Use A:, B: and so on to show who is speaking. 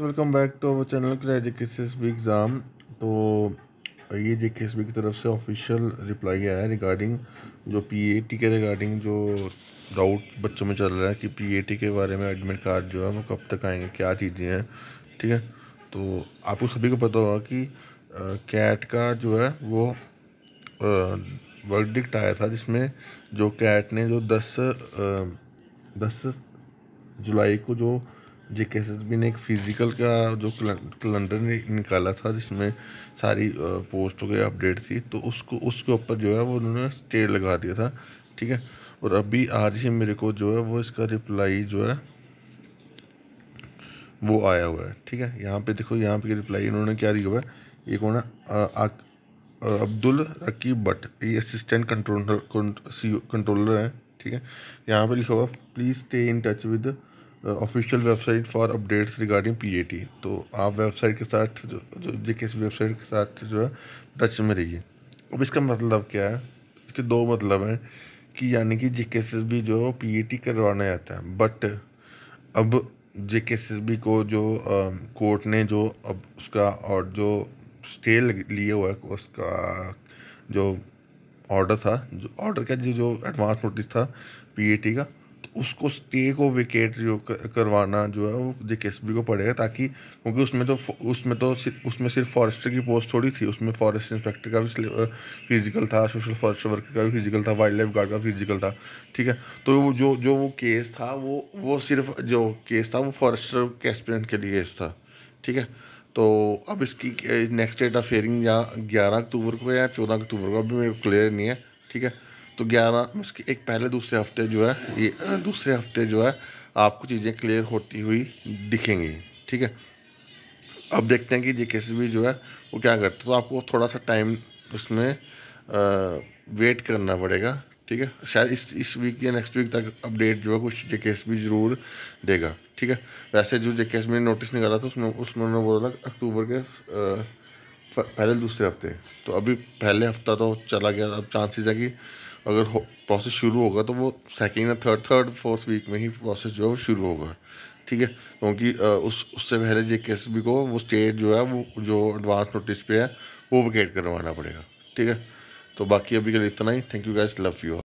A: welcome back to our channel J K S B exam तो ये जे K S B की तरफ से ऑफिशियल रिप्लाई आया है रिगार्डिंग जो पी ए टी के रिगार्डिंग जो डाउट बच्चों में चल रहा है कि पी ए टी के बारे में एडमिट कार्ड जो है वो कब तक आएंगे क्या चीज़ें हैं ठीक है तो आपको सभी को पता होगा कि कैट का जो है वो वर्डिक्ट आया था जिसमें जो कैट ने जो दस आ, दस जुलाई को जो जे के एस एस बी ने एक फिज़िकल का जो कैलेंडर निकाला था जिसमें सारी पोस्टों के अपडेट थी तो उसको उसके ऊपर जो है वो उन्होंने स्टेट लगा दिया था ठीक है और अभी आज ही मेरे को जो है वो इसका रिप्लाई जो है वो आया हुआ है ठीक है यहाँ पे देखो यहाँ पे रिप्लाई उन्होंने क्या दिया हुआ है ये कौन है अब्दुल रकीब भट्ट ये असिस्टेंट कंट्रोलर कंट्रोलर है ठीक है यहाँ पे लिखा हुआ please stay in touch with official website for updates regarding PAT तो आप वेबसाइट के साथ जो जो किस वेबसाइट के साथ जो है टच में रहिए अब इसका मतलब क्या है इसके दो मतलब हैं कि यानी कि जे केसेस भी जो पीएटी करवाना जाता है बट अब जे केसेस को जो कोर्ट um, ने जो अब उसका और जो स्टे लिए हुआ है उसका जो ऑर्डर था जो ऑर्डर का जो जो एडवांस नोटिस था पीएटी का उसको स्टे को विकेट जो करवाना जो है वो जेकेएसबी को पड़ेगा ताकि क्योंकि उसमें तो उसमें तो उसमें सिर्फ फॉरेस्टर की पोस्ट थोड़ी थी उसमें फॉरेस्ट इंस्पेक्टर का भी फिजिकल था सोशल फॉरेस्ट वर्कर का भी फिजिकल था वाइल्ड लाइफ गार्ड का फिजिकल था ठीक है तो वो जो जो वो केस था वो वो सिर्फ जो केस था वो फॉरेस्टर के एक्सपीरियंट के लिए केस था ठीक है तो अब इसकी नेक्स्ट डेट ऑफ हेयरिंग या ग्यारह अक्टूबर को या चौदह अक्टूबर को अभी मेरे को क्लियर नहीं है ठीक है तो ग्यारह उसके एक पहले दूसरे हफ्ते जो है ये दूसरे हफ्ते जो है आपको चीज़ें क्लियर होती हुई दिखेंगी ठीक है अब देखते हैं कि जे केसेस भी जो है वो क्या करते हैं तो आपको थोड़ा सा टाइम उसमें वेट करना पड़ेगा ठीक है शायद इस इस वीक या नेक्स्ट वीक तक अपडेट जो है कुछ जे केस भी ज़रूर देगा ठीक है वैसे जो जे केस मैंने नोटिस निकाला था उसमें उसमें उन्होंने बोला था अक्टूबर के पहले दूसरे हफ्ते तो अभी पहले हफ्ता तो चला गया अब चांसेस है कि अगर हो, प्रोसेस शुरू होगा तो वो सेकेंड या थर्ड थर्ड फोर्थ वीक में ही प्रोसेस जो है वो शुरू होगा ठीक है क्योंकि उस उससे पहले जे के भी को वो स्टेट जो है वो जो एडवांस नोटिस पे है वो वेकेट करवाना पड़ेगा ठीक है तो बाकी अभी के लिए इतना ही thank you guys love you